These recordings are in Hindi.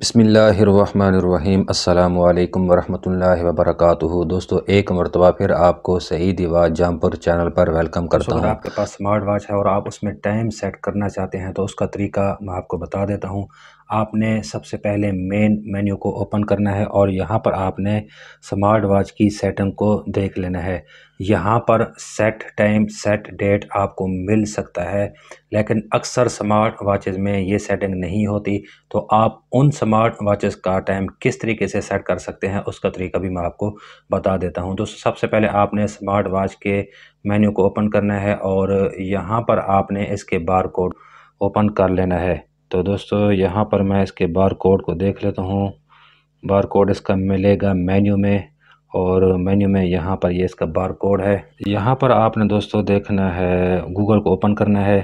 बसमीम् अल्लाम वरहमल वबरक दोस्तों एक मरतबा फिर आपको सही दिवा जामपुर चैनल पर वेलकम करता हूँ आपके पास स्मार्ट वॉच है और आप उसमें टाइम सेट करना चाहते हैं तो उसका तरीका मैं आपको बता देता हूँ आपने सबसे पहले मेन मेन्यू को ओपन करना है और यहाँ पर आपने स्मार्ट वॉच की सेटिंग को देख लेना है यहाँ पर सेट टाइम सेट डेट आपको मिल सकता है लेकिन अक्सर स्मार्ट वॉचेज़ में ये सेटिंग नहीं होती तो आप उन स्मार्ट वॉचेस का टाइम किस तरीके से सेट कर सकते हैं उसका तरीका भी मैं आपको बता देता हूँ तो सबसे पहले आपने स्मार्ट वॉच के मेन्यू को ओपन करना है और यहाँ पर आपने इसके बार कोड ओपन कर लेना है तो दोस्तों यहाँ पर मैं इसके बार कोड को देख लेता हूँ बार कोड इसका मिलेगा मेन्यू में और मेन्यू में यहाँ पर ये यह इसका बार कोड है यहाँ पर आपने दोस्तों देखना है गूगल को ओपन करना है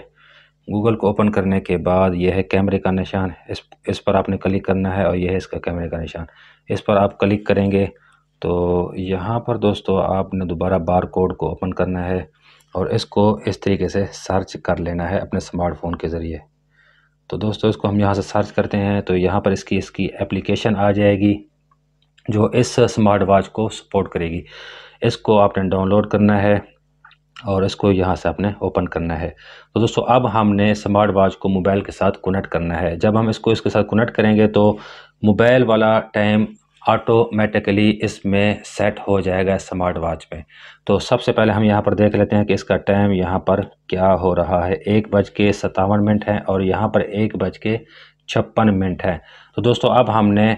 गूगल को ओपन करने के बाद यह है कैमरे का निशान इस इस पर आपने क्लिक करना है और यह है इसका कैमरे का निशान इस पर आप क्लिक करेंगे तो यहाँ पर दोस्तों आपने दोबारा बार कोड को ओपन करना है और इसको इस तरीके से सर्च कर लेना है अपने स्मार्टफोन के ज़रिए तो दोस्तों इसको हम यहाँ से सर्च करते हैं तो यहाँ पर इसकी इसकी एप्लीकेशन आ जाएगी जो इस स्मार्ट वॉच को सपोर्ट करेगी इसको आपने डाउनलोड करना है और इसको यहाँ से आपने ओपन करना है तो दोस्तों अब हमने स्मार्ट वॉच को मोबाइल के साथ कनेक्ट करना है जब हम इसको इसके साथ कनेक्ट करेंगे तो मोबाइल वाला टाइम ऑटोमेटिकली इसमें सेट हो जाएगा स्मार्ट वॉच में तो सबसे पहले हम यहाँ पर देख लेते हैं कि इसका टाइम यहाँ पर क्या हो रहा है एक बज के सतावन मिनट है और यहाँ पर एक बज के छप्पन मिनट है तो दोस्तों अब हमने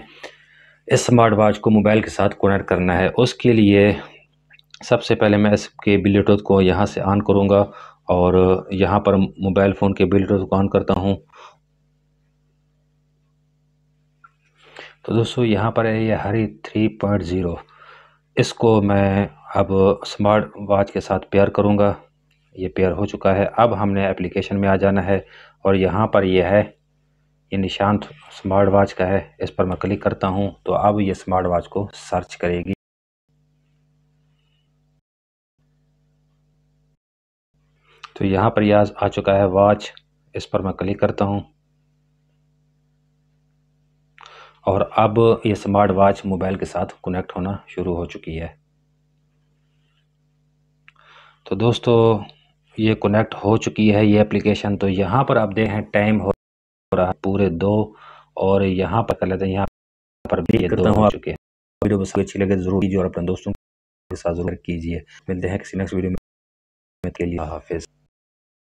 इस स्मार्ट वॉच को मोबाइल के साथ कनेक्ट करना है उसके लिए सबसे पहले मैं इसके ब्लूटूथ को यहाँ से ऑन करूँगा और यहाँ पर मोबाइल फ़ोन के ब्लूटूथ को ऑन करता हूँ तो दोस्तों यहाँ पर है ये हरी थ्री पॉइंट ज़ीरो इसको मैं अब स्मार्ट वॉच के साथ पेयर करूँगा ये पेयर हो चुका है अब हमने एप्लीकेशन में आ जाना है और यहाँ पर यह है ये निशांत स्मार्ट वॉच का है इस पर मैं क्लिक करता हूँ तो अब ये स्मार्ट वॉच को सर्च करेगी तो यहाँ पर यह आ चुका है वॉच इस पर मैं क्लिक करता हूँ और अब ये स्मार्ट वॉच मोबाइल के साथ कनेक्ट होना शुरू हो चुकी है तो दोस्तों ये कनेक्ट हो चुकी है ये एप्लीकेशन तो यहाँ पर आप देखें टाइम हो रहा है पूरे दो और यहाँ पर कर लेते हैं यहाँ पर भी दो हो चुके हैं वीडियो बस अच्छी लगे जरूर कीजिए और अपने दोस्तों के साथ जरूर कीजिए मिलते हैं किसी नेक्स्ट वीडियो में के लिए हाफिज़